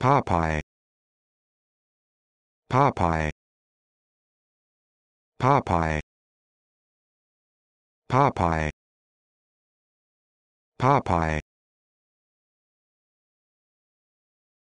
Popeye Popeye Popeye Popeye Popeye